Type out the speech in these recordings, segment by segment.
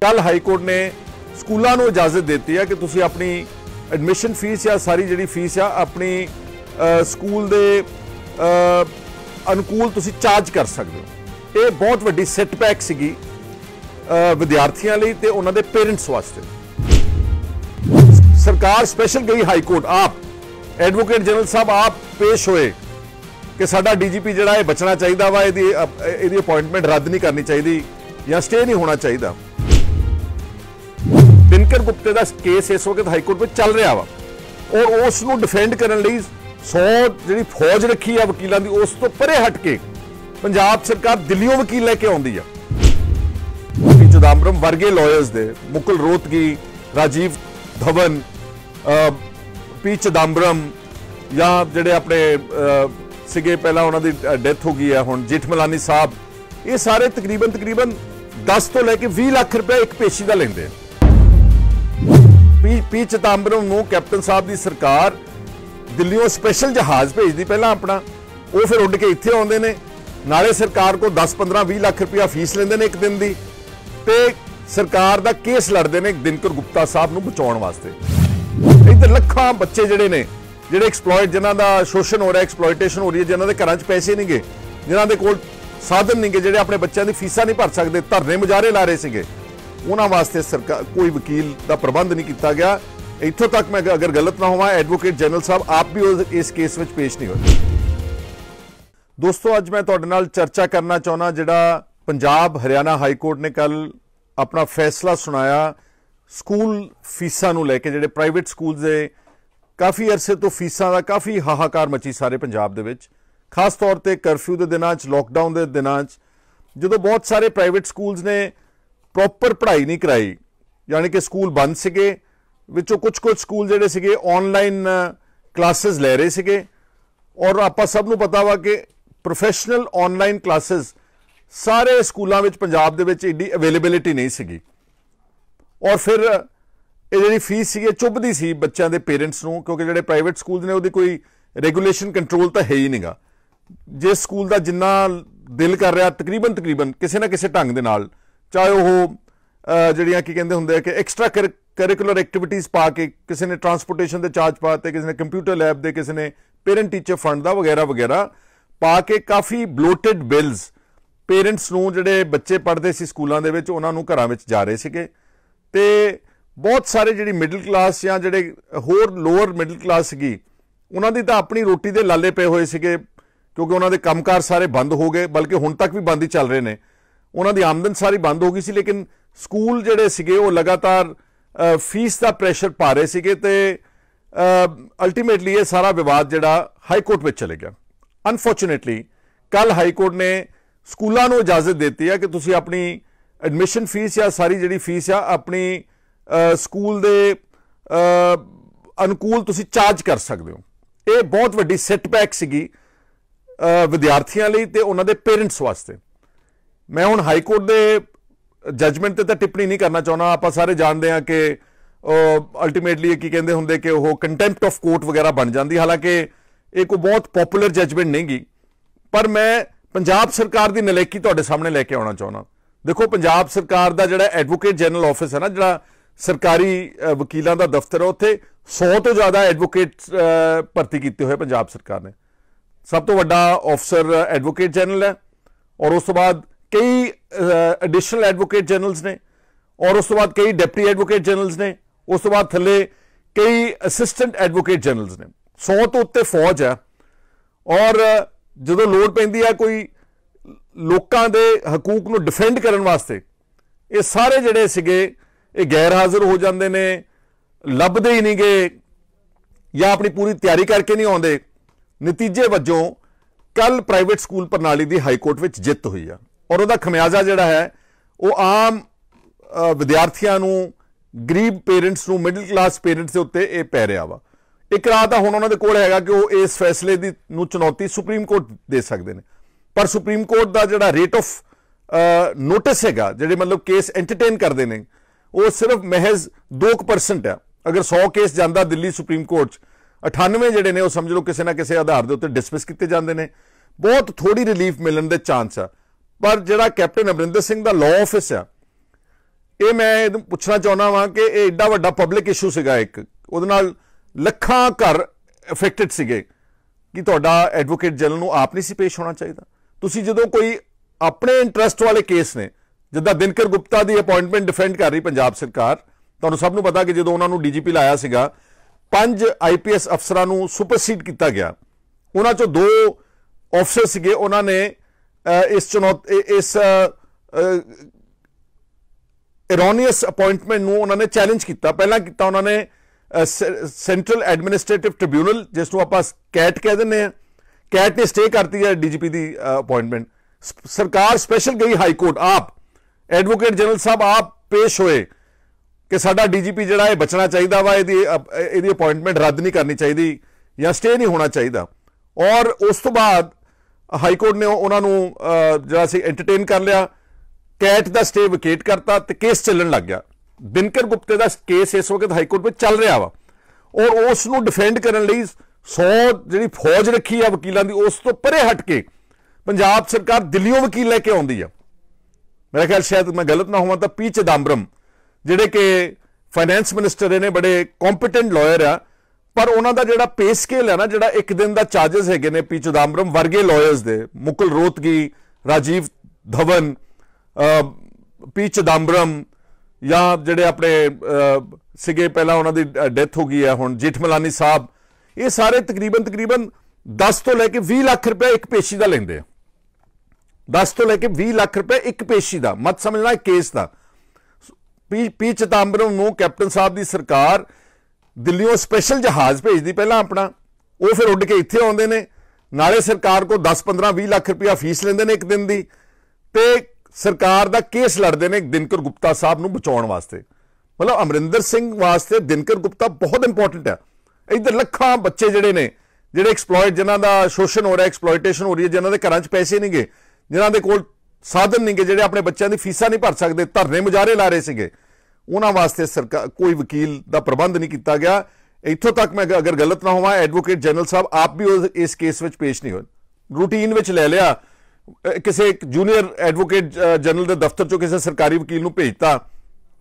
ਕੱਲ high court ਨੇ ਸਕੂਲਾਂ ਨੂੰ ਇਜਾਜ਼ਤ ਦਿੱਤੀ ਹੈ ਕਿ ਤੁਸੀਂ ਆਪਣੀ ਐਡਮਿਸ਼ਨ ਫੀਸ ਜਾਂ ਸਾਰੀ ਜਿਹੜੀ ਫੀਸ ਆ ਆਪਣੀ ਸਕੂਲ ਦੇ ਅਨੁਕੂਲ ਤੁਸੀਂ ਚਾਰਜ ਕਰ ਸਕਦੇ ਹੋ ਇਹ ਬਹੁਤ ਵੱਡੀ ਸੈਟਬੈਕ ਸੀਗੀ ਵਿਦਿਆਰਥੀਆਂ ਲਈ ਤੇ ਉਹਨਾਂ ਦੇ ਪੇਰੈਂਟਸ ਵਾਸਤੇ ਸਰਕਾਰ ਸਪੈਸ਼ਲ ਗਈ ਹਾਈ ਕੋਰਟ ਆਪ ਐਡਵੋਕੇਟ ਜਨਰਲ ਸਾਹਿਬ ਆਪ ਪੇਸ਼ ਹੋਏ ਕਿ ਸਾਡਾ ਡੀਜੀਪੀ ਜਿਹੜਾ ਇਹ ਬਚਣਾ ਚਾਹੀਦਾ ਵਾ ਇਹਦੀ ਇਹਦੀ ਅਪਾਇੰਟਮੈਂਟ ਰੱਦ ਨਹੀਂ ਕਰਨੀ ਚਾਹੀਦੀ ਜਾਂ ਸਟੇ ਨਹੀਂ ਹੋਣਾ ਚਾਹੀਦਾ ਦਿਨਕਰ ਗੁਪਤੇ ਦਾ ਕੇਸ ਇਸ ਵਕਤ ਹਾਈ ਕੋਰਟ ਵਿੱਚ ਚੱਲ ਰਿਹਾ ਵਾ ਔਰ ਉਸ ਨੂੰ ਡਿਫੈਂਡ ਕਰਨ ਲਈ 100 ਜਿਹੜੀ ਫੌਜ ਰੱਖੀ ਆ ਵਕੀਲਾਂ ਦੀ ਉਸ ਤੋਂ ਪਰੇ ਹਟ ਕੇ ਪੰਜਾਬ ਸਰਕਾਰ ਦਿੱਲੀੋਂ ਵਕੀਲ ਲੈ ਕੇ ਆਉਂਦੀ ਆ ਵੀ ਚਿਦੰਬਰਮ ਵਰਗੇ ਲਾਇਰਸ ਦੇ ਮੁਕਲ ਰੋਤਗੀ ਰਾਜੀਵ ਧਵਨ ਪੀ ਚਿਦੰਬਰਮ ਜਾਂ ਜਿਹੜੇ ਆਪਣੇ ਸਿਗੇ ਪਹਿਲਾਂ ਉਹਨਾਂ ਦੀ ਡੈਥ ਹੋ ਗਈ ਆ ਹੁਣ ਮਲਾਨੀ ਸਾਹਿਬ ਇਹ ਸਾਰੇ ਤਕਰੀਬਨ ਤਕਰੀਬਨ 10 ਤੋਂ ਲੈ ਕੇ 20 ਲੱਖ ਰੁਪਏ ਇੱਕ ਪੇਸ਼ੀ ਦਾ ਲੈਂਦੇ ਆ ਪੀ ਚਿਦੰਬਰਮ ਨੂੰ ਕੈਪਟਨ ਸਾਹਿਬ ਦੀ ਸਰਕਾਰ ਦਿੱਲੀੋਂ ਸਪੈਸ਼ਲ ਜਹਾਜ਼ ਭੇਜਦੀ ਪਹਿਲਾਂ ਆਪਣਾ ਉਹ ਫਿਰ ਉੱਡ ਕੇ ਇੱਥੇ ਆਉਂਦੇ ਨੇ ਨਾਲੇ ਸਰਕਾਰ ਕੋ 10 15 20 ਲੱਖ ਰੁਪਇਆ ਫੀਸ ਲੈਂਦੇ ਨੇ ਇੱਕ ਦਿਨ ਦੀ ਤੇ ਸਰਕਾਰ ਦਾ ਕੇਸ ਲੜਦੇ ਨੇ ਦਿਨਕਰ ਗੁਪਤਾ ਸਾਹਿਬ ਨੂੰ ਬਚਾਉਣ ਵਾਸਤੇ ਇੱਧਰ ਲੱਖਾਂ ਬੱਚੇ ਜਿਹੜੇ ਨੇ ਜਿਹੜੇ ਐਕਸਪਲੋਇਟ ਜਿਨ੍ਹਾਂ ਦਾ ਸ਼ੋਸ਼ਣ ਹੋ ਰਿਹਾ ਐਕਸਪਲੋਇਟੇਸ਼ਨ ਹੋ ਰਹੀ ਹੈ ਜਿਨ੍ਹਾਂ ਦੇ ਘਰਾਂ 'ਚ ਪੈਸੇ ਨਹੀਂਗੇ ਜਿਨ੍ਹਾਂ ਦੇ ਕੋਲ ਸਾਧਨ ਨਹੀਂਗੇ ਜਿਹੜੇ ਆਪਣੇ ਬੱਚਿਆਂ ਦੀ ਫੀਸਾਂ ਨਹੀਂ ਭਰ ਸਕਦੇ ਧਰਨੇ ਮੁਜਾਰੇ ਲਾ ਰਹੇ ਸੀਗੇ ਉਹਨਾਂ ਵਾਸਤੇ ਸਰਕਾਰ ਕੋਈ ਵਕੀਲ ਦਾ ਪ੍ਰਬੰਧ ਨਹੀਂ ਕੀਤਾ ਗਿਆ ਇੱਥੋਂ ਤੱਕ ਮੈਂ ਅਗਰ ਗਲਤ ਨਾ ਹੋਵਾਂ ਐਡਵੋਕੇਟ ਜਨਰਲ ਸਾਹਿਬ ਆਪ ਵੀ ਇਸ ਕੇਸ ਵਿੱਚ ਪੇਸ਼ ਨਹੀਂ ਹੋਏ ਦੋਸਤੋ ਅੱਜ ਮੈਂ ਤੁਹਾਡੇ ਨਾਲ ਚਰਚਾ ਕਰਨਾ ਚਾਹੁੰਦਾ ਜਿਹੜਾ ਪੰਜਾਬ ਹਰਿਆਣਾ ਹਾਈ ਕੋਰਟ ਨੇ ਕੱਲ ਆਪਣਾ ਫੈਸਲਾ ਸੁਣਾਇਆ ਸਕੂਲ ਫੀਸਾਂ ਨੂੰ ਲੈ ਕੇ ਜਿਹੜੇ ਪ੍ਰਾਈਵੇਟ ਸਕੂਲਸ ਦੇ ਕਾਫੀ ਅਰਸੇ ਤੋਂ ਫੀਸਾਂ ਦਾ ਕਾਫੀ ਹਾਹਾਕਾਰ ਮਚੀ ਸਾਰੇ ਪੰਜਾਬ ਦੇ ਵਿੱਚ ਖਾਸ ਤੌਰ ਤੇ ਕਰਫਿਊ ਦੇ ਦਿਨਾਂ 'ਚ ਲਾਕਡਾਊਨ ਦੇ ਦਿਨਾਂ 'ਚ ਜਦੋਂ ਬਹੁਤ ਸਾਰੇ ਪ੍ਰਾਈਵੇਟ ਸਕੂਲਸ ਨੇ ਪ੍ਰੋਪਰ ਪੜ੍ਹਾਈ ਨਹੀਂ ਕਰਾਈ ਯਾਨੀ ਕਿ ਸਕੂਲ ਬੰਦ ਸੀਗੇ ਵਿੱਚੋਂ ਕੁਝ ਕੁਝ ਸਕੂਲ ਜਿਹੜੇ ਸੀਗੇ ਆਨਲਾਈਨ ਕਲਾਸਿਸ ਲੈ ਰਹੇ ਸੀਗੇ ਔਰ ਆਪਾਂ ਸਭ ਨੂੰ ਪਤਾ ਵਾ ਕਿ ਪ੍ਰੋਫੈਸ਼ਨਲ ਆਨਲਾਈਨ ਕਲਾਸਿਸ ਸਾਰੇ ਸਕੂਲਾਂ ਵਿੱਚ ਪੰਜਾਬ ਦੇ ਵਿੱਚ ਇੰਨੀ ਅਵੇਲੇਬਿਲਿਟੀ ਨਹੀਂ ਸੀਗੀ ਔਰ ਫਿਰ ਇਹ ਜਿਹੜੀ ਫੀਸ ਸੀ ਇਹ ਚੁੱਭਦੀ ਸੀ ਬੱਚਿਆਂ ਦੇ ਪੇਰੈਂਟਸ ਨੂੰ ਕਿਉਂਕਿ ਜਿਹੜੇ ਪ੍ਰਾਈਵੇਟ ਸਕੂਲਸ ਨੇ ਉਹਦੀ ਕੋਈ ਰੈਗੂਲੇਸ਼ਨ ਕੰਟਰੋਲ ਤਾਂ ਹੈ ਹੀ ਨਹੀਂਗਾ ਜੇ ਸਕੂਲ ਦਾ ਜਿੰਨਾ ਦਿਲ ਕਰ ਰਿਹਾ ਤਕਰੀਬਨ ਤਕਰੀਬਨ ਕਿਸੇ ਨਾ ਕਿਸੇ ਢੰਗ ਦੇ ਨਾਲ ਚਾਹੇ ਉਹ ਜਿਹੜੀਆਂ ਕੀ ਕਹਿੰਦੇ ਹੁੰਦੇ ਆ ਕਿ ਐਕਸਟਰਾ ਕਰਿਕੂਲਰ ਐਕਟੀਵਿਟੀਜ਼ ਪਾ ਕੇ ਕਿਸੇ ਨੇ ਟਰਾਂਸਪੋਰਟੇਸ਼ਨ ਦੇ ਚਾਰਜ ਪਾਤੇ ਕਿਸੇ ਨੇ ਕੰਪਿਊਟਰ ਲੈਬ ਦੇ ਕਿਸੇ ਨੇ ਪੇਰੈਂਟ ਟੀਚਰ ਫੰਡ ਦਾ ਵਗੈਰਾ ਵਗੈਰਾ ਪਾ ਕੇ ਕਾਫੀ ਬਲੋਟਡ ਬਿਲਸ ਪੇਰੈਂਟਸ ਨੂੰ ਜਿਹੜੇ ਬੱਚੇ ਪੜ੍ਹਦੇ ਸੀ ਸਕੂਲਾਂ ਦੇ ਵਿੱਚ ਉਹਨਾਂ ਨੂੰ ਘਰਾਂ ਵਿੱਚ ਜਾ ਰਹੇ ਸੀਗੇ ਤੇ ਬਹੁਤ ਸਾਰੇ ਜਿਹੜੀ ਮਿਡਲ ਕਲਾਸ ਜਾਂ ਜਿਹੜੇ ਹੋਰ ਲੋਅਰ ਮਿਡਲ ਕਲਾਸ ਸੀਗੀ ਉਹਨਾਂ ਦੀ ਤਾਂ ਆਪਣੀ ਰੋਟੀ ਦੇ ਲਾਲੇ ਪਏ ਹੋਏ ਸੀਗੇ ਕਿਉਂਕਿ ਉਹਨਾਂ ਦੇ ਕੰਮਕਾਰ ਸਾਰੇ ਬੰਦ ਹੋ ਗਏ ਬਲਕਿ ਹੁਣ ਤੱਕ ਵੀ ਬੰਦ ਹੀ ਚੱਲ ਰਹੇ ਨੇ ਉਹਨਾਂ ਦੀ ਆਮਦਨ ਸਾਰੀ ਬੰਦ ਹੋ ਗਈ ਸੀ ਲੇਕਿਨ ਸਕੂਲ ਜਿਹੜੇ ਸੀਗੇ ਉਹ ਲਗਾਤਾਰ ਫੀਸ ਦਾ ਪ੍ਰੈਸ਼ਰ ਪਾ ਰਹੇ ਸੀਗੇ ਤੇ ਅਲਟੀਮੇਟਲੀ ਇਹ ਸਾਰਾ ਵਿਵਾਦ ਜਿਹੜਾ ਹਾਈ ਕੋਰਟ ਵਿੱਚ ਚਲੇ ਗਿਆ ਅਨਫੋਰਚੂਨੇਟਲੀ ਕੱਲ ਹਾਈ ਕੋਰਟ ਨੇ ਸਕੂਲਾਂ ਨੂੰ ਇਜਾਜ਼ਤ ਦਿੱਤੀ ਹੈ ਕਿ ਤੁਸੀਂ ਆਪਣੀ ਐਡਮਿਸ਼ਨ ਫੀਸ ਜਾਂ ਸਾਰੀ ਜਿਹੜੀ ਫੀਸ ਆ ਆਪਣੀ ਸਕੂਲ ਦੇ ਅਨੁਕੂਲ ਤੁਸੀਂ ਚਾਰਜ ਕਰ ਸਕਦੇ ਹੋ ਇਹ ਬਹੁਤ ਵੱਡੀ ਸੈਟਬੈਕ ਸੀਗੀ ਵਿਦਿਆਰਥੀਆਂ ਲਈ ਤੇ ਉਹਨਾਂ ਦੇ ਪੇਰੈਂਟਸ ਵਾਸਤੇ ਮੈਂ ਹੁਣ ਹਾਈ ਕੋਰਟ ਦੇ ਜੱਜਮੈਂਟ ਤੇ ਤਾਂ ਟਿੱਪਣੀ ਨਹੀਂ ਕਰਨਾ ਚਾਹੁੰਦਾ ਆਪਾਂ ਸਾਰੇ ਜਾਣਦੇ ਹਾਂ ਕਿ ਅਲਟੀਮੇਟਲੀ ਕੀ ਕਹਿੰਦੇ ਹੁੰਦੇ ਕਿ ਉਹ ਕੰਟੈਂਪਟ ਆਫ ਕੋਰਟ ਵਗੈਰਾ ਬਣ ਜਾਂਦੀ ਹਾਲਾਂਕਿ ਇਹ ਕੋ ਬਹੁਤ ਪਪੂਲਰ ਜੱਜਮੈਂਟ ਨਹੀਂਗੀ ਪਰ ਮੈਂ ਪੰਜਾਬ ਸਰਕਾਰ ਦੀ ਨਲੇਕੀ ਤੁਹਾਡੇ ਸਾਹਮਣੇ ਲੈ ਕੇ ਆਉਣਾ ਚਾਹੁੰਦਾ ਦੇਖੋ ਪੰਜਾਬ ਸਰਕਾਰ ਦਾ ਜਿਹੜਾ ਐਡਵੋਕੇਟ ਜਨਰਲ ਆਫਿਸ ਹੈ ਨਾ ਜਿਹੜਾ ਸਰਕਾਰੀ ਵਕੀਲਾਂ ਦਾ ਦਫ਼ਤਰ ਹੈ ਉੱਥੇ 100 ਤੋਂ ਜ਼ਿਆਦਾ ਐਡਵੋਕੇਟ ਭਰਤੀ ਕੀਤੇ ਹੋਏ ਪੰਜਾਬ ਸਰਕਾਰ ਨੇ ਸਭ ਤੋਂ ਵੱਡਾ ਅਫਸਰ ਐਡਵੋਕੇਟ ਜਨਰਲ ਹੈ ਔਰ ਉਸ ਤੋਂ ਬਾਅਦ ਕਈ ਐਡੀਸ਼ਨਲ ਐਡਵੋਕੇਟ ਜਨਰਲਸ ਨੇ ਔਰ ਉਸ ਤੋਂ ਬਾਅਦ ਕਈ ਡਿਪਟੀ ਐਡਵੋਕੇਟ ਜਨਰਲਸ ਨੇ ਉਸ ਤੋਂ ਬਾਅਦ ਥੱਲੇ ਕਈ ਅਸਿਸਟੈਂਟ ਐਡਵੋਕੇਟ ਜਨਰਲਸ ਨੇ 100 ਤੋਂ ਉੱਤੇ ਫੌਜ ਆ ਔਰ ਜਦੋਂ ਲੋੜ ਪੈਂਦੀ ਆ ਕੋਈ ਲੋਕਾਂ ਦੇ ਹਕੂਕ ਨੂੰ ਡਿਫੈਂਡ ਕਰਨ ਵਾਸਤੇ ਇਹ ਸਾਰੇ ਜਿਹੜੇ ਸੀਗੇ ਇਹ ਗੈਰ ਹਾਜ਼ਰ ਹੋ ਜਾਂਦੇ ਨੇ ਲੱਭਦੇ ਹੀ ਨਹੀਂਗੇ ਜਾਂ ਆਪਣੀ ਪੂਰੀ ਤਿਆਰੀ ਕਰਕੇ ਨਹੀਂ ਆਉਂਦੇ ਨਤੀਜੇ ਵਜੋਂ ਕੱਲ ਪ੍ਰਾਈਵੇਟ ਸਕੂਲ ਪ੍ਰਣਾਲੀ ਦੀ ਹਾਈ ਕੋਰਟ ਵਿੱਚ ਜਿੱਤ ਹੋਈ ਆ ਔਰ ਉਹਦਾ ਖਮਿਆਜ਼ਾ ਜਿਹੜਾ ਹੈ ਉਹ ਆਮ ਵਿਦਿਆਰਥੀਆਂ ਨੂੰ ਗਰੀਬ ਪੇਰੈਂਟਸ ਨੂੰ ਮਿਡਲ ਕਲਾਸ ਪੇਰੈਂਟਸ ਦੇ ਉੱਤੇ ਇਹ ਪੈ ਰਿਹਾ ਵਾ ਇੱਕ ਰਾਹ ਤਾਂ ਹੁਣ ਉਹਨਾਂ ਦੇ ਕੋਲ ਹੈਗਾ ਕਿ ਉਹ ਇਸ ਫੈਸਲੇ ਦੀ ਨੂੰ ਚੁਣੌਤੀ ਸੁਪਰੀਮ ਕੋਰਟ ਦੇ ਸਕਦੇ ਨੇ ਪਰ ਸੁਪਰੀਮ ਕੋਰਟ ਦਾ ਜਿਹੜਾ ਰੇਟ ਆਫ ਨੋਟਿਸ ਹੈਗਾ ਜਿਹੜੇ ਮਤਲਬ ਕੇਸ ਐਂਟਰਟੇਨ ਕਰਦੇ ਨੇ ਉਹ ਸਿਰਫ ਮਹਿਜ਼ 2% ਆ ਅਗਰ 100 ਕੇਸ ਜਾਂਦਾ ਦਿੱਲੀ ਸੁਪਰੀਮ ਕੋਰਟ 'ਚ 98 ਜਿਹੜੇ ਨੇ ਉਹ ਸਮਝ ਲਓ ਕਿਸੇ ਨਾ ਕਿਸੇ ਆਧਾਰ ਦੇ ਉੱਤੇ ਡਿਸਮਿਸ ਕੀਤੇ ਜਾਂਦੇ ਨੇ ਬਹੁਤ ਥੋੜੀ ਰਿਲੀਫ ਮਿਲਣ ਦੇ ਚਾਂਸ ਆ ਪਰ ਜਿਹੜਾ ਕੈਪਟਨ ਅਮਰਿੰਦਰ ਸਿੰਘ ਦਾ ਲਾਅ ਆਫਿਸ ਆ ਇਹ ਮੈਂ ਇਹ ਪੁੱਛਣਾ ਚਾਹੁੰਦਾ ਵਾਂ ਕਿ ਇਹ ਐਡਾ ਵੱਡਾ ਪਬਲਿਕ ਇਸ਼ੂ ਸੀਗਾ ਇੱਕ ਉਹਦੇ ਨਾਲ ਲੱਖਾਂ ਘਰ ਅਫੈਕਟਡ ਸੀਗੇ ਕਿ ਤੁਹਾਡਾ ਐਡਵੋਕੇਟ ਜਨਰਲ ਨੂੰ ਆਪ ਨਹੀਂ ਸੀ ਪੇਸ਼ ਹੋਣਾ ਚਾਹੀਦਾ ਤੁਸੀਂ ਜਦੋਂ ਕੋਈ ਆਪਣੇ ਇੰਟਰਸਟ ਵਾਲੇ ਕੇਸ ਨੇ ਜਿੱਦਾਂ ਦਿਨਕਰ ਗੁਪਤਾ ਦੀ ਅਪਾਇੰਟਮੈਂਟ ਡਿਫੈਂਡ ਕਰ ਰਹੀ ਪੰਜਾਬ ਸਰਕਾਰ ਤੁਹਾਨੂੰ ਸਭ ਨੂੰ ਪਤਾ ਕਿ ਜਦੋਂ ਉਹਨਾਂ ਨੂੰ ਡੀਜੀਪੀ ਲਾਇਆ ਸੀਗਾ ਪੰਜ ਆਈਪੀਐਸ ਅਫਸਰਾਂ ਨੂੰ ਸੁਪਰਸੀਡ ਕੀਤਾ ਗਿਆ ਉਹਨਾਂ ਚੋਂ ਦੋ ਅਫਸਰ ਸੀਗੇ ਉਹਨਾਂ ਨੇ ਇਸ ਚੁਣੌਤ ਇਸ ਇਰੋਨੀਅਸ ਅਪਾਇੰਟਮੈਂਟ ਨੂੰ ਉਹਨਾਂ ਨੇ ਚੈਲੰਜ ਕੀਤਾ ਪਹਿਲਾਂ ਕੀਤਾ ਉਹਨਾਂ ਨੇ ਸੈਂਟਰਲ ਐਡਮਿਨਿਸਟ੍ਰੇਟਿਵ ਟ੍ਰਿਬਿਊਨਲ ਜਿਸ ਨੂੰ ਆਪਾਂ ਕੈਟ ਕਹਿ ਦਿੰਦੇ ਆ ਕੈਟ ਨੇ ਸਟੇ ਕਰਤੀ ਹੈ ਡੀਜੀਪੀ ਦੀ ਅਪਾਇੰਟਮੈਂਟ ਸਰਕਾਰ ਸਪੈਸ਼ਲ ਗਈ ਹਾਈ ਕੋਰਟ ਆਪ ਐਡਵੋਕੇਟ ਜਨਰਲ ਸਾਹਿਬ ਆਪ ਪੇਸ਼ ਹੋਏ ਕਿ ਸਾਡਾ ਡੀਜੀਪੀ ਜਿਹੜਾ ਇਹ ਬਚਣਾ ਚਾਹੀਦਾ ਵਾ ਇਹਦੀ ਇਹਦੀ ਅਪਾਇੰਟਮੈਂਟ ਰੱਦ ਨਹੀਂ ਕਰਨੀ ਚਾਹੀਦੀ ਜਾਂ ਸਟੇ ਨਹੀਂ ਹੋਣਾ ਚਾਹੀਦਾ ਔਰ ਉਸ ਤੋਂ ਬਾਅਦ ਹਾਈ ਕੋਰਟ ਨੇ ਉਹਨਾਂ ਨੂੰ ਜਿਹੜਾ ਸੀ ਐਂਟਰਟੇਨ ਕਰ ਲਿਆ ਕੈਟ ਦਾ ਸਟੇ ਵਿਕੇਟ ਕਰਤਾ ਤੇ ਕੇਸ ਚੱਲਣ ਲੱਗ ਗਿਆ ਦਿਨਕਰ ਗੁਪਤੇ ਦਾ ਕੇਸ ਇਸ ਵਕਤ ਹਾਈ ਕੋਰਟ ਵਿੱਚ ਚੱਲ ਰਿਹਾ ਵਾ ਔਰ ਉਸ ਨੂੰ ਡਿਫੈਂਡ ਕਰਨ ਲਈ 100 ਜਿਹੜੀ ਫੌਜ ਰੱਖੀ ਆ ਵਕੀਲਾਂ ਦੀ ਉਸ ਤੋਂ ਪਰੇ ਹਟ ਕੇ ਪੰਜਾਬ ਸਰਕਾਰ ਦਿੱਲੀੋਂ ਵਕੀਲ ਲੈ ਕੇ ਆਉਂਦੀ ਆ ਮੇਰੇ ਖਿਆਲ ਸ਼ਾਇਦ ਮੈਂ ਗਲਤ ਨਾ ਹੋਵਾਂ ਤਾਂ ਪੀ ਚਿਦੰਬਰਮ ਜਿਹੜੇ ਕਿ ਫਾਈਨੈਂਸ ਮਿਨਿਸਟਰ ਨੇ ਬੜੇ ਕੰਪੀਟੈਂਟ ਲਾਇਰ ਆ ਪਰ ਉਹਨਾਂ ਦਾ ਜਿਹੜਾ ਪੇ ਸਕੇਲ ਹੈ ਨਾ ਜਿਹੜਾ ਇੱਕ ਦਿਨ ਦਾ ਚਾਰजेस ਹੈਗੇ ਨੇ ਪੀ ਚਿਦੰਬਰਮ ਵਰਗੇ ਲਾਇਰਸ ਦੇ ਮੁਕਲ ਰੋਤਗੀ ਰਾਜੀਵ ਧਵਨ ਪੀ ਚਿਦੰਬਰਮ ਜਾਂ ਜਿਹੜੇ ਆਪਣੇ ਸਿਗੇ ਪਹਿਲਾਂ ਉਹਨਾਂ ਦੀ ਡੈਥ ਹੋ ਗਈ ਹੈ ਹੁਣ ਮਲਾਨੀ ਸਾਹਿਬ ਇਹ ਸਾਰੇ ਤਕਰੀਬਨ ਤਕਰੀਬਨ 10 ਤੋਂ ਲੈ ਕੇ 20 ਲੱਖ ਰੁਪਏ ਇੱਕ ਪੇਸ਼ੀ ਦਾ ਲੈਂਦੇ ਆ 10 ਤੋਂ ਲੈ ਕੇ 20 ਲੱਖ ਰੁਪਏ ਇੱਕ ਪੇਸ਼ੀ ਦਾ ਮਤ ਸਮਝਣਾ ਕੇਸ ਦਾ ਪੀ ਪੀ ਚਿਦੰਬਰਮ ਨੂੰ ਕੈਪਟਨ ਸਾਹਿਬ ਦੀ ਸਰਕਾਰ ਦਿੱਲੀੋਂ ਸਪੈਸ਼ਲ ਜਹਾਜ਼ ਭੇਜਦੀ ਪਹਿਲਾਂ ਆਪਣਾ ਉਹ ਫਿਰ ਉੱਡ ਕੇ ਇੱਥੇ ਆਉਂਦੇ ਨੇ ਨਾਲੇ ਸਰਕਾਰ ਕੋ 10 15 20 ਲੱਖ ਰੁਪਇਆ ਫੀਸ ਲੈਂਦੇ ਨੇ ਇੱਕ ਦਿਨ ਦੀ ਤੇ ਸਰਕਾਰ ਦਾ ਕੇਸ ਲੜਦੇ ਨੇ ਦਿਨਕਰ ਗੁਪਤਾ ਸਾਹਿਬ ਨੂੰ ਬਚਾਉਣ ਵਾਸਤੇ ਮਤਲਬ ਅਮਰਿੰਦਰ ਸਿੰਘ ਵਾਸਤੇ ਦਿਨਕਰ ਗੁਪਤਾ ਬਹੁਤ ਇੰਪੋਰਟੈਂਟ ਹੈ ਇੱਧਰ ਲੱਖਾਂ ਬੱਚੇ ਜਿਹੜੇ ਨੇ ਜਿਹੜੇ ਐਕਸਪਲੋਇਟ ਜਿਨ੍ਹਾਂ ਦਾ ਸ਼ੋਸ਼ਣ ਹੋ ਰਿਹਾ ਐਕਸਪਲੋਇਟੇਸ਼ਨ ਹੋ ਰਹੀ ਹੈ ਜਿਨ੍ਹਾਂ ਦੇ ਘਰਾਂ 'ਚ ਪੈਸੇ ਨਹੀਂਗੇ ਜਿਨ੍ਹਾਂ ਦੇ ਕੋਲ ਸਾਧਨ ਨਹੀਂਗੇ ਜਿਹੜੇ ਆਪਣੇ ਬੱਚਿਆਂ ਦੀ ਫੀਸਾਂ ਨਹੀਂ ਭਰ ਸਕਦੇ ਧਰਨੇ ਮੁਜਾਰੇ ਲਾ ਰਹੇ ਸੀਗੇ ਉਹਨਾਂ ਵਾਸਤੇ ਸਰਕਾਰ ਕੋਈ ਵਕੀਲ ਦਾ ਪ੍ਰਬੰਧ ਨਹੀਂ ਕੀਤਾ ਗਿਆ ਇੱਥੋਂ ਤੱਕ ਮੈਂ ਅਗਰ ਗਲਤ ਨਾ ਹੋਵਾਂ ਐਡਵੋਕੇਟ ਜਨਰਲ ਸਾਹਿਬ ਆਪ ਵੀ ਇਸ ਕੇਸ ਵਿੱਚ ਪੇਸ਼ ਨਹੀਂ ਹੋਏ ਰੂਟੀਨ ਵਿੱਚ ਲੈ ਲਿਆ ਕਿਸੇ ਇੱਕ ਜੂਨੀਅਰ ਐਡਵੋਕੇਟ ਜਨਰਲ ਦੇ ਦਫ਼ਤਰ ਚੋਂ ਕਿਸੇ ਸਰਕਾਰੀ ਵਕੀਲ ਨੂੰ ਭੇਜਤਾ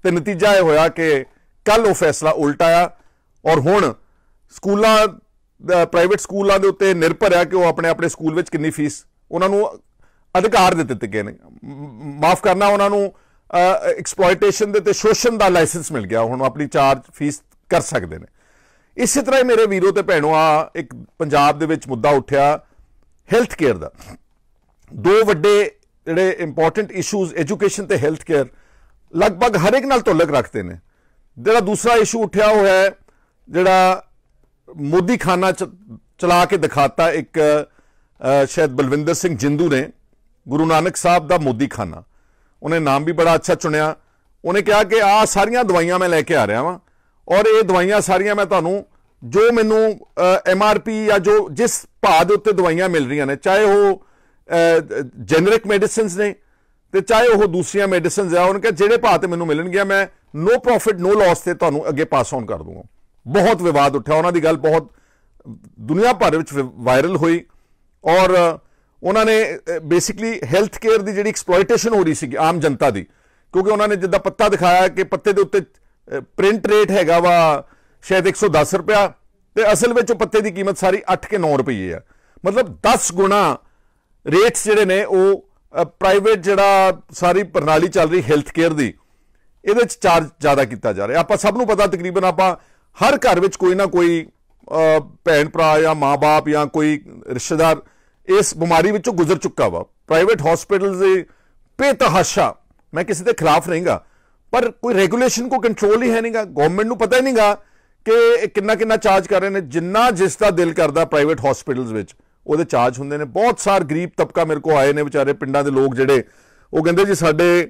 ਤੇ ਨਤੀਜਾ ਇਹ ਹੋਇਆ ਕਿ ਕੱਲ ਉਹ ਫੈਸਲਾ ਉਲਟਾ ਆ ਔਰ ਹੁਣ ਸਕੂਲਾਂ ਪ੍ਰਾਈਵੇਟ ਸਕੂਲਾਂ ਦੇ ਉੱਤੇ ਨਿਰਭਰ ਆ ਕਿ ਉਹ ਆਪਣੇ ਆਪਣੇ ਸਕੂਲ ਵਿੱਚ ਕਿੰਨੀ ਫੀਸ ਉਹਨਾਂ ਨੂੰ ਅਧਿਕਾਰ ਦਿੱਤੇ ਗਏ ਨੇ ਮਾਫ ਕਰਨਾ ਉਹਨਾਂ ਨੂੰ ਐਕਸਪਲੋਇਟੇਸ਼ਨ ਦੇ ਤੇ ਸ਼ੋਸ਼ਣ ਦਾ ਲਾਇਸੈਂਸ ਮਿਲ ਗਿਆ ਹੁਣ ਆਪਣੀ ਚਾਰਜ ਫੀਸ ਕਰ ਸਕਦੇ ਨੇ ਇਸੇ ਤਰ੍ਹਾਂ ਹੀ ਮੇਰੇ ਵੀਰੋ ਤੇ ਭੈਣੋ ਆ ਇੱਕ ਪੰਜਾਬ ਦੇ ਵਿੱਚ ਮੁੱਦਾ ਉੱਠਿਆ ਹੈਲਥ ਕੇਅਰ ਦਾ ਦੋ ਵੱਡੇ ਜਿਹੜੇ ਇੰਪੋਰਟੈਂਟ ਇਸ਼ੂਜ਼ ਐਜੂਕੇਸ਼ਨ ਤੇ ਹੈਲਥ ਕੇਅਰ ਲਗਭਗ ਹਰ ਇੱਕ ਨਾਲ ਤੁਲਕ ਰੱਖਦੇ ਨੇ ਜਿਹੜਾ ਦੂਸਰਾ ਇਸ਼ੂ ਉੱਠਿਆ ਹੋਇਆ ਹੈ ਜਿਹੜਾ ਮੋਦੀ ਖਾਨਾ ਚਲਾ ਕੇ ਦਿਖਾਤਾ ਇੱਕ ਸ਼ਾਇਦ ਬਲਵਿੰਦਰ ਸਿੰਘ ਜਿੰਦੂ ਨੇ ਗੁਰੂ ਨਾਨਕ ਸਾਹਿਬ ਦਾ ਮੋਦੀ ਖਾਨਾ ਉਹਨੇ ਨਾਮ ਵੀ ਬੜਾ ਅੱਛਾ ਚੁਣਿਆ ਉਹਨੇ ਕਿਹਾ ਕਿ ਆ ਸਾਰੀਆਂ ਦਵਾਈਆਂ ਮੈਂ ਲੈ ਕੇ ਆ ਰਿਹਾ ਵਾਂ ਔਰ ਇਹ ਦਵਾਈਆਂ ਸਾਰੀਆਂ ਮੈਂ ਤੁਹਾਨੂੰ ਜੋ ਮੈਨੂੰ ਐਮ ਆਰ ਪੀ ਜਾਂ ਜੋ ਜਿਸ ਭਾਅ ਦੇ ਉੱਤੇ ਦਵਾਈਆਂ ਮਿਲ ਰਹੀਆਂ ਨੇ ਚਾਹੇ ਉਹ ਜੈਨਰਿਕ ਮੈਡੀਸਿਨਸ ਨੇ ਤੇ ਚਾਹੇ ਉਹ ਦੂਸਰੀਆਂ ਮੈਡੀਸਿਨਸ ਆ ਉਹਨਾਂ ਕੇ ਜਿਹੜੇ ਭਾਅ ਤੇ ਮੈਨੂੰ ਮਿਲਣਗੀਆਂ ਮੈਂ ਨੋ ਪ੍ਰੋਫਿਟ ਨੋ ਲਾਸ ਤੇ ਤੁਹਾਨੂੰ ਅੱਗੇ ਪਾਸ ਆਨ ਕਰ ਦੂੰਗਾ ਬਹੁਤ ਵਿਵਾਦ ਉੱਠਿਆ ਉਹਨਾਂ ਦੀ ਗੱਲ ਬਹੁਤ ਦੁਨੀਆ ਭਰ ਵਿੱਚ ਵਾਇਰਲ ਹੋਈ ਔਰ ਉਹਨਾਂ ਨੇ ਬੇਸਿਕਲੀ ਹੈਲਥ ਕੇਅਰ ਦੀ ਜਿਹੜੀ ਐਕਸਪਲੋਇਟੇਸ਼ਨ ਹੋ ਰਹੀ ਸੀ ਆਮ ਜਨਤਾ ਦੀ ਕਿਉਂਕਿ ਉਹਨਾਂ ਨੇ ਜਿੱਦਾਂ ਪੱਤਾ ਦਿਖਾਇਆ ਕਿ ਪੱਤੇ ਦੇ ਉੱਤੇ ਪ੍ਰਿੰਟ ਰੇਟ ਹੈਗਾ ਵਾ ਸ਼ਾਇਦ 110 ਰੁਪਿਆ ਤੇ ਅਸਲ ਵਿੱਚ ਉਹ ਪੱਤੇ ਦੀ ਕੀਮਤ ਸਾਰੀ 8 ਕੇ 9 ਰੁਪਏ ਆ ਮਤਲਬ 10 ਗੁਣਾ ਰੇਟਸ ਜਿਹੜੇ ਨੇ ਉਹ ਪ੍ਰਾਈਵੇਟ ਜਿਹੜਾ ਸਾਰੀ ਪ੍ਰਣਾਲੀ ਚੱਲ ਰਹੀ ਹੈਲਥ ਕੇਅਰ ਦੀ ਇਹਦੇ ਵਿੱਚ ਚਾਰਜ ਜ਼ਿਆਦਾ ਕੀਤਾ ਜਾ ਰਿਹਾ ਆਪਾਂ ਸਭ ਨੂੰ ਪਤਾ ਤਕਰੀਬਨ ਆਪਾਂ ਹਰ ਘਰ ਵਿੱਚ ਕੋਈ ਨਾ ਕੋਈ ਭੈਣ ਭਰਾ ਜਾਂ ਮਾਪੇ ਜਾਂ ਕੋਈ ਰਿਸ਼ਤੇਦਾਰ ਇਸ ਬਿਮਾਰੀ ਵਿੱਚੋਂ ਗੁਜ਼ਰ ਚੁੱਕਾ ਵਾ ਪ੍ਰਾਈਵੇਟ ਹਸਪੀਟਲਸ ਦੇ ਪੇਤਹਾਸ਼ਾ ਮੈਂ ਕਿਸੇ ਦੇ ਖਿਲਾਫ ਨਹੀਂਗਾ ਪਰ ਕੋਈ ਰੈਗੂਲੇਸ਼ਨ ਕੋ ਕੰਟਰੋਲ ਹੀ ਹੈ ਨਹੀਂਗਾ ਗਵਰਨਮੈਂਟ ਨੂੰ ਪਤਾ ਹੀ ਨਹੀਂਗਾ ਕਿ ਇਹ ਕਿੰਨਾ ਕਿੰਨਾ ਚਾਰਜ ਕਰ ਰਹੇ ਨੇ ਜਿੰਨਾ ਜਿਸ ਦਾ ਦਿਲ ਕਰਦਾ ਪ੍ਰਾਈਵੇਟ ਹਸਪੀਟਲਸ ਵਿੱਚ ਉਹਦੇ ਚਾਰਜ ਹੁੰਦੇ ਨੇ ਬਹੁਤ ਸਾਰ ਗਰੀਬ ਤਬਕਾ ਮੇਰੇ ਕੋ ਆਏ ਨੇ ਵਿਚਾਰੇ ਪਿੰਡਾਂ ਦੇ ਲੋਕ ਜਿਹੜੇ ਉਹ ਕਹਿੰਦੇ ਜੀ ਸਾਡੇ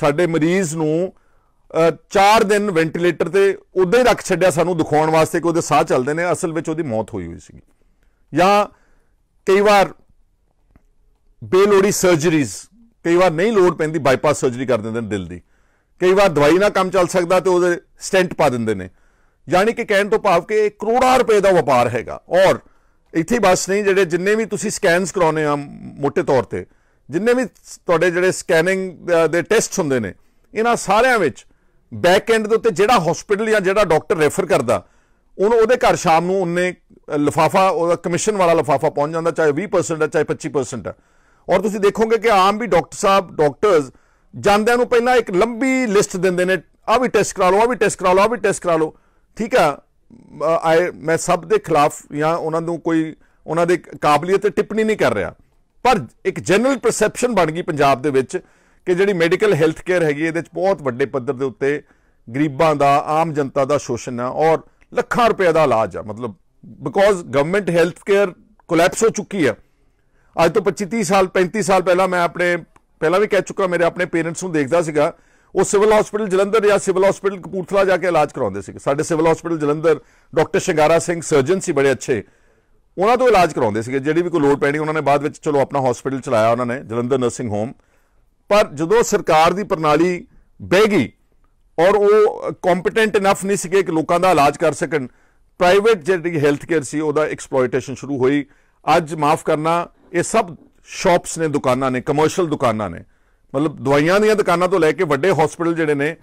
ਸਾਡੇ ਮਰੀਜ਼ ਨੂੰ 4 ਦਿਨ ਵੈਂਟੀਲੇਟਰ ਤੇ ਉਦਾਂ ਹੀ ਰੱਖ ਛੱਡਿਆ ਸਾਨੂੰ ਦਿਖਾਉਣ ਵਾਸਤੇ ਕਿ ਉਹਦੇ ਸਾਹ ਚੱਲਦੇ ਨੇ ਅਸਲ ਵਿੱਚ ਉਹਦੀ ਮੌਤ ਹੋਈ ਹੋਈ ਸੀ ਜਾਂ ਕਈ ਵਾਰ ਬੇਲੋੜੀ ਸਰਜਰੀਜ਼ ਕਈ ਵਾਰ ਨਹੀਂ ਲੋੜ ਪੈਂਦੀ ਬਾਈਪਾਸ ਸਰਜਰੀ ਕਰ ਦਿੰਦੇ ਨੇ ਦਿਲ ਦੀ ਕਈ ਵਾਰ ਦਵਾਈ ਨਾਲ ਕੰਮ ਚੱਲ ਸਕਦਾ ਤੇ ਉਹਦੇ ਸਟੈਂਟ ਪਾ ਦਿੰਦੇ ਨੇ ਯਾਨੀ ਕਿ ਕਹਿਣ ਤੋਂ ਭਾਵ ਕਿ ਕਰੋੜਾਂ ਰੁਪਏ ਦਾ ਵਪਾਰ ਹੈਗਾ ਔਰ ਇੱਥੇ ਬਸ ਨਹੀਂ ਜਿਹੜੇ ਜਿੰਨੇ ਵੀ ਤੁਸੀਂ ਸਕੈਨਸ ਕਰਾਉਨੇ ਆ ਮੋٹے ਤੌਰ ਤੇ ਜਿੰਨੇ ਵੀ ਤੁਹਾਡੇ ਜਿਹੜੇ ਸਕੈਨਿੰਗ ਦੇ ਟੈਸਟ ਹੁੰਦੇ ਨੇ ਇਹਨਾਂ ਸਾਰਿਆਂ ਵਿੱਚ ਬੈਕ ਐਂਡ ਦੇ ਉੱਤੇ ਜਿਹੜਾ ਹਸਪੀਟਲ ਜਾਂ ਜਿਹੜਾ ਡਾਕਟਰ ਰੈਫਰ ਕਰਦਾ ਉਹਨੂੰ ਉਹਦੇ ਘਰ ਸ਼ਾਮ ਨੂੰ ਉਹਨੇ ਲਫਾਫਾ ਉਹਦਾ ਕਮਿਸ਼ਨ ਵਾਲਾ ਲਫਾਫਾ ਪਹੁੰਚ ਜਾਂਦਾ ਚਾਹੇ 20% ਹੈ ਚਾਹੇ 25% ਹੈ ਔਰ ਤੁਸੀਂ ਦੇਖੋਗੇ ਕਿ ਆਮ ਵੀ ਡਾਕਟਰ ਸਾਹਿਬ ਡਾਕਟਰਸ ਜਾਂਦਿਆਂ ਨੂੰ ਪਹਿਲਾਂ ਇੱਕ ਲੰਬੀ ਲਿਸਟ ਦਿੰਦੇ ਨੇ ਆ ਵੀ ਟੈਸਟ ਕਰਾ ਲਓ ਆ ਵੀ ਟੈਸਟ ਕਰਾ ਲਓ ਆ ਵੀ ਟੈਸਟ ਕਰਾ ਲਓ ਠੀਕ ਆ ਆਏ ਮੈਂ ਸਭ ਦੇ ਖਿਲਾਫ ਜਾਂ ਉਹਨਾਂ ਨੂੰ ਕੋਈ ਉਹਨਾਂ ਦੇ ਕਾਬਲੀਅਤ ਤੇ ਟਿੱਪਣੀ ਨਹੀਂ ਕਰ ਰਿਹਾ ਪਰ ਇੱਕ ਜਨਰਲ ਪਰਸੈਪਸ਼ਨ ਬਣ ਗਈ ਪੰਜਾਬ ਦੇ ਵਿੱਚ ਕਿ ਜਿਹੜੀ ਮੈਡੀਕਲ ਹੈਲਥ ਕੇਅਰ ਹੈਗੀ ਇਹਦੇ ਵਿੱਚ ਬਹੁਤ ਵੱਡੇ ਪੱਧਰ ਦੇ ਉੱਤੇ ਗਰੀਬਾਂ ਦਾ ਆਮ ਜਨਤਾ ਦਾ ਸ਼ੋਸ਼ਣ ਹੈ ਔਰ ਲੱਖਾਂ ਰੁਪਏ ਦਾ ਇਲਾਜ ਆ ਮਤਲਬ because government health care collapse ਹੋ ਚੁੱਕੀ ਹੈ ਅੱਜ ਤੋਂ 25 30 ਸਾਲ 35 ਸਾਲ ਪਹਿਲਾਂ ਮੈਂ ਆਪਣੇ ਪਹਿਲਾਂ ਵੀ ਕਹਿ ਚੁੱਕਾ ਮੇਰੇ ਆਪਣੇ ਪੇਰੈਂਟਸ ਨੂੰ ਦੇਖਦਾ ਸੀਗਾ ਉਹ ਸਿਵਲ ਹਸਪੀਟਲ ਜਲੰਧਰ ਜਾਂ ਸਿਵਲ ਹਸਪੀਟਲ ਕਪੂਰਥਲਾ ਜਾ ਕੇ ਇਲਾਜ ਕਰਾਉਂਦੇ ਸੀਗੇ ਸਾਡੇ civil hospital Jalandhar doctor Shingara Singh surgeon ਸੀ ਬੜੇ ਅੱਛੇ ਉਹਨਾਂ ਤੋਂ ਇਲਾਜ ਕਰਾਉਂਦੇ ਸੀਗੇ ਜਿਹੜੀ ਵੀ ਕੋਈ ਲੋੜ ਪੈਣੀ ਉਹਨਾਂ ਨੇ ਬਾਅਦ ਵਿੱਚ ਚਲੋ ਆਪਣਾ ਹਸਪੀਟਲ ਚਲਾਇਆ ਉਹਨਾਂ ਨੇ ਜਲੰਧਰ ਨਰਸਿੰਗ ਹੋਮ ਪਰ ਜਦੋਂ ਸਰਕਾਰ ਦੀ ਪ੍ਰਣਾਲੀ ਬਹਿ ਗਈ ਔਰ ਉਹ ਕੰਪੀਟੈਂਟ ਇਨਫ ਨਹੀਂ ਸੀਗੇ ਕਿ ਲੋਕਾਂ ਦਾ ਇਲਾਜ ਕਰ ਸਕਣ ਪ੍ਰਾਈਵੇਟ ਜਿਹੜੀ ਹੈਲਥ ਕੇਅਰ ਸੀ ਉਹਦਾ ਐਕਸਪਲੋਇਟੇਸ਼ਨ ਸ਼ੁਰੂ ਹੋਈ ਅੱਜ ਮਾਫ ਕਰਨਾ ਇਹ ਸਭ ਸ਼ਾਪਸ ਨੇ ਦੁਕਾਨਾਂ ਨੇ ਕਮਰਸ਼ੀਅਲ ਦੁਕਾਨਾਂ ਨੇ ਮਤਲਬ ਦਵਾਈਆਂ ਦੀਆਂ ਦੁਕਾਨਾਂ ਤੋਂ ਲੈ ਕੇ ਵੱਡੇ ਹਸਪੀਟਲ ਜਿਹੜੇ ਨੇ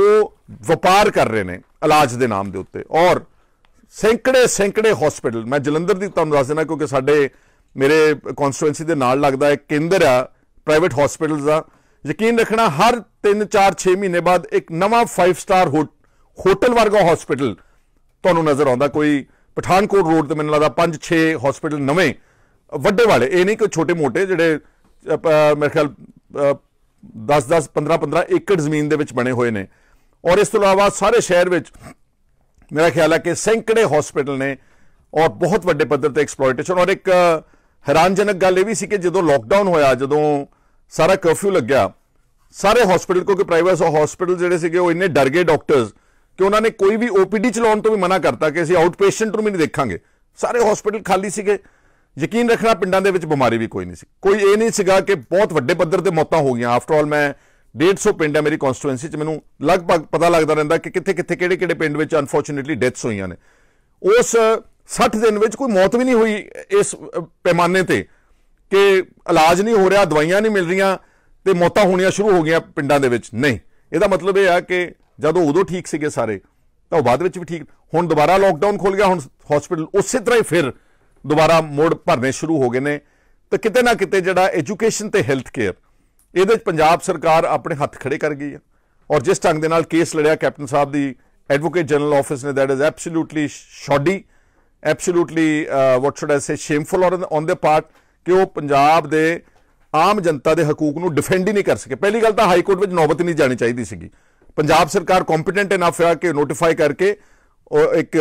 ਉਹ ਵਪਾਰ ਕਰ ਰਹੇ ਨੇ ਇਲਾਜ ਦੇ ਨਾਮ ਦੇ ਉੱਤੇ ਔਰ ਸੈਂਕੜੇ ਸੈਂਕੜੇ ਹਸਪੀਟਲ ਮੈਂ ਜਲੰਧਰ ਦੀ ਤੁਹਾਨੂੰ ਦੱਸ ਦੇਣਾ ਕਿਉਂਕਿ ਸਾਡੇ ਮੇਰੇ ਕਨਸਟੀਟੂਐਂਸੀ ਦੇ ਨਾਲ ਲੱਗਦਾ ਹੈ ਕੇਂਦਰ ਆ ਪ੍ਰਾਈਵੇਟ ਹਸਪੀਟਲਸ ਦਾ ਯਕੀਨ ਰੱਖਣਾ ਹਰ 3 4 6 ਮਹੀਨੇ ਬਾਅਦ ਇੱਕ ਨਵਾਂ 5 ਸਟਾਰ ਹੋਟਲ ਵਰਗਾ ਹਸਪੀਟਲ ਤੁਹਾਨੂੰ ਨਜ਼ਰ ਆਉਂਦਾ ਕੋਈ ਪਠਾਨਕੋਟ ਰੋਡ ਤੇ ਮੈਨੂੰ ਲੱਗਦਾ 5-6 ਹਸਪੀਟਲ ਨਵੇਂ ਵੱਡੇ ਵਾਲੇ ਇਹ ਨਹੀਂ ਕੋਈ ਛੋਟੇ ਮੋਟੇ ਜਿਹੜੇ ਮੇਰੇ ਖਿਆਲ 10-10 15-15 ਏਕੜ ਜ਼ਮੀਨ ਦੇ ਵਿੱਚ ਬਣੇ ਹੋਏ ਨੇ ਔਰ ਇਸ ਤੋਂ ਇਲਾਵਾ ਸਾਰੇ ਸ਼ਹਿਰ ਵਿੱਚ ਮੇਰਾ ਖਿਆਲ ਹੈ ਕਿ ਸੈਂਕੜੇ ਹਸਪੀਟਲ ਨੇ ਔਰ ਬਹੁਤ ਵੱਡੇ ਪੱਧਰ ਤੇ ਐਕਸਪਲੋਇਟੇਸ਼ਨ ਔਰ ਇੱਕ ਹੈਰਾਨਜਨਕ ਗੱਲ ਇਹ ਵੀ ਸੀ ਕਿ ਜਦੋਂ ਲਾਕਡਾਊਨ ਹੋਇਆ ਜਦੋਂ ਸਾਰਾ ਕਰਫਿਊ ਲੱਗਿਆ ਸਾਰੇ ਹਸਪੀਟਲ ਕੋਈ ਪ੍ਰਾਈਵੇਟ ਹਸਪੀਟਲ ਜਿਹੜੇ ਸੀਗੇ ਉਹ ਇੰਨੇ ਡਰ ਗਏ ਡਾਕਟਰਸ ਕਿ ਉਹਨਾਂ ਨੇ ਕੋਈ ਵੀ OPD ਚਲਾਉਣ ਤੋਂ ਵੀ ਮਨਾ ਕਰਤਾ ਕਿ ਅਸੀਂ ਆਊਟ ਪੇਸ਼ੈਂਟ ਨੂੰ ਵੀ ਨਹੀਂ ਦੇਖਾਂਗੇ ਸਾਰੇ ਹਸਪੀਟਲ ਖਾਲੀ ਸੀਗੇ ਯਕੀਨ ਰੱਖਣਾ ਪਿੰਡਾਂ ਦੇ ਵਿੱਚ ਬਿਮਾਰੀ ਵੀ ਕੋਈ ਨਹੀਂ ਸੀ ਕੋਈ ਇਹ ਨਹੀਂ ਸੀਗਾ ਕਿ ਬਹੁਤ ਵੱਡੇ ਪੱਧਰ ਤੇ ਮੌਤਾਂ ਹੋ ਗਈਆਂ ਆਫਟਰ ਆਲ ਮੈਂ 150 ਪਿੰਡ ਹੈ ਮੇਰੀ ਕਨਸਟੀਟੂਐਂਸੀ 'ਚ ਮੈਨੂੰ ਲਗਭਗ ਪਤਾ ਲੱਗਦਾ ਰਹਿੰਦਾ ਕਿ ਕਿੱਥੇ ਕਿੱਥੇ ਕਿਹੜੇ ਕਿਹੜੇ ਪਿੰਡ ਵਿੱਚ ਅਨਫੋਰਚੂਨੇਟਲੀ ਡੈਥਸ ਹੋਈਆਂ ਨੇ ਉਸ 60 ਦਿਨ ਵਿੱਚ ਕੋਈ ਮੌਤ ਵੀ ਨਹੀਂ ਹੋਈ ਇਸ ਪੈਮਾਨੇ ਤੇ ਕਿ ਇਲਾਜ ਨਹੀਂ ਹੋ ਰਿਹਾ ਦਵਾਈਆਂ ਨਹੀਂ ਮਿਲ ਰਹੀਆਂ ਤੇ ਮੌਤਾਂ ਹੋਣੀਆਂ ਸ਼ੁਰੂ ਹੋ ਗਈਆਂ ਪਿੰਡਾਂ ਦੇ ਵਿੱਚ ਨਹੀਂ ਇਹਦਾ ਮਤਲਬ ਇਹ ਆ ਕਿ ਜਦੋਂ ਉਦੋਂ ਠੀਕ ਸੀਗੇ ਸਾਰੇ ਤਾਂ ਉਹ ਬਾਅਦ ਵਿੱਚ ਵੀ ਠੀਕ ਹੁਣ ਦੁਬਾਰਾ ਲਾਕਡਾਊਨ ਖੁੱਲ ਗਿਆ ਹੁਣ ਹਸਪੀਟਲ ਉਸੇ ਤਰ੍ਹਾਂ ਹੀ ਫਿਰ ਦੁਬਾਰਾ ਮੋੜ ਭਰਨੇ ਸ਼ੁਰੂ ਹੋ ਗਏ ਨੇ ਤਾਂ ਕਿਤੇ ਨਾ ਕਿਤੇ ਜਿਹੜਾ ਐਜੂਕੇਸ਼ਨ ਤੇ ਹੈਲਥ ਕੇਅਰ ਇਹਦੇ ਵਿੱਚ ਪੰਜਾਬ ਸਰਕਾਰ ਆਪਣੇ ਹੱਥ ਖੜੇ ਕਰ ਗਈ ਹੈ ਔਰ ਜਿਸ ਢੰਗ ਦੇ ਨਾਲ ਕੇਸ ਲੜਿਆ ਕੈਪਟਨ ਸਾਹਿਬ ਦੀ ਐਡਵੋਕੇਟ ਜਨਰਲ ਆਫਿਸ ਨੇ that is absolutely shoddy absolutely what should I say shameful or on the part ਕਿ ਉਹ ਪੰਜਾਬ ਦੇ ਆਮ ਜਨਤਾ ਦੇ ਹਕੂਕ ਨੂੰ ਡਿਫੈਂਡ ਹੀ ਨਹੀਂ ਕਰ ਸਕੇ ਪਹਿਲੀ ਗੱਲ ਤਾਂ ਹਾਈ ਕੋਰਟ ਵਿੱਚ ਨੌਬਤ ਨਹੀਂ ਜਾਣੀ ਚਾਹੀਦੀ ਸੀਗੀ ਪੰਜਾਬ ਸਰਕਾਰ ਕੰਪੀਟੈਂਟ ਇਨਫ ਆ ਕਿ ਨੋਟੀਫਾਈ ਕਰਕੇ ਉਹ ਇੱਕ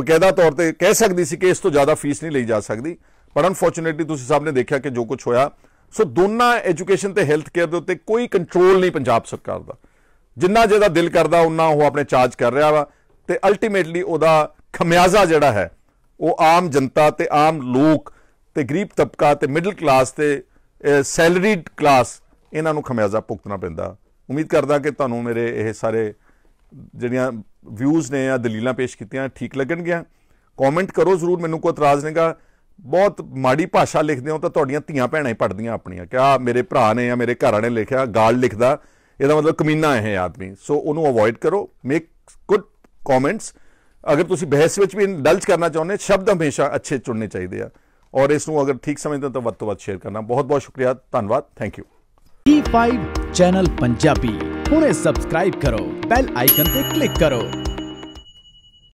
ਬਕਾਇਦਾ ਤੌਰ ਤੇ ਕਹਿ ਸਕਦੀ ਸੀ ਕਿ ਇਸ ਤੋਂ ਜ਼ਿਆਦਾ ਫੀਸ ਨਹੀਂ ਲਈ ਜਾ ਸਕਦੀ ਪਰ ਅਨਫੋਰਚੂਨੇਟਲੀ ਤੁਸੀਂ ਸਭ ਨੇ ਦੇਖਿਆ ਕਿ ਜੋ ਕੁਝ ਹੋਇਆ ਸੋ ਦੋਨਾਂ ਐਜੂਕੇਸ਼ਨ ਤੇ ਹੈਲਥ ਕੇਅਰ ਦੇ ਉੱਤੇ ਕੋਈ ਕੰਟਰੋਲ ਨਹੀਂ ਪੰਜਾਬ ਸਰਕਾਰ ਦਾ ਜਿੰਨਾ ਜਿਹਦਾ ਦਿਲ ਕਰਦਾ ਉਹਨਾਂ ਉਹ ਆਪਣੇ ਚਾਰਜ ਕਰ ਰਿਹਾ ਵਾ ਤੇ ਅਲਟੀਮੇਟਲੀ ਉਹਦਾ ਖਮਿਆਜ਼ਾ ਜਿਹੜਾ ਹੈ ਉਹ ਆਮ ਜਨਤਾ ਤੇ ਆਮ ਲੋਕ ਤੇ ਗਰੀਬ ਤਬਕਾ ਤੇ ਮਿਡਲ ਕਲਾਸ ਤੇ ਸੈਲਰੀਡ ਕਲਾਸ ਇਹਨਾਂ ਨੂੰ ਖਮਿਆਜ਼ਾ ਭੁਗਤਣਾ ਪੈਂਦਾ ਉਮੀਦ ਕਰਦਾ ਕਿ ਤੁਹਾਨੂੰ ਮੇਰੇ ਇਹ ਸਾਰੇ ਜਿਹੜੀਆਂ ਵਿਊਜ਼ ਨੇ ਜਾਂ ਦਲੀਲਾਂ ਪੇਸ਼ ਕੀਤੀਆਂ ਠੀਕ ਲੱਗਣਗੀਆਂ ਕਮੈਂਟ ਕਰੋ ਜ਼ਰੂਰ ਮੈਨੂੰ ਕੋਈ ਇਤਰਾਜ਼ ਨਹੀਂਗਾ ਬਹੁਤ ਮਾੜੀ ਭਾਸ਼ਾ ਲਿਖਦੇ ਹੋ ਤਾਂ ਤੁਹਾਡੀਆਂ ਧੀਆਂ ਭੈਣਾਂ ਹੀ ਪੜਦੀਆਂ ਆਪਣੀਆਂ ਕਿ ਆ ਮੇਰੇ ਭਰਾ ਨੇ ਜਾਂ ਮੇਰੇ ਘਰ ਵਾਲੇ ਲਿਖਿਆ ਗਾਲ ਲਿਖਦਾ ਇਹਦਾ ਮਤਲਬ ਕਮੀਨਾ ਹੈ ਆਦਮੀ ਸੋ ਉਹਨੂੰ ਅਵੋਇਡ ਕਰੋ ਮੇਕ ਗੁੱਡ ਕਮੈਂਟਸ ਅਗਰ ਤੁਸੀਂ ਬਹਿਸ ਵਿੱਚ ਵੀ ਇੰਡਲਜ ਕਰਨਾ ਚਾਹੁੰਦੇ ਸ਼ਬਦ ਹਮੇਸ਼ਾ ਅੱਛੇ ਚੁਣਨੇ ਚਾਹੀਦੇ ਆ ਔਰ ਇਸ ਨੂੰ ਅਗਰ ਠੀਕ ਸਮਝਦੇ ਤਾਂ ਵੱਧ ਤੋਂ ਵੱਧ ਸ਼ੇਅਰ ਕਰਨਾ ਬਹੁਤ ਬਹੁਤ ਸ਼ੁਕਰੀਆ ਧੰਨਵਾਦ thank you E5 channel Punjabi ਹੁਣੇ ਸਬਸਕ੍ਰਾਈਬ ਕਰੋ ਬੈਲ ਆਈਕਨ ਤੇ ਕਲਿੱਕ ਕਰੋ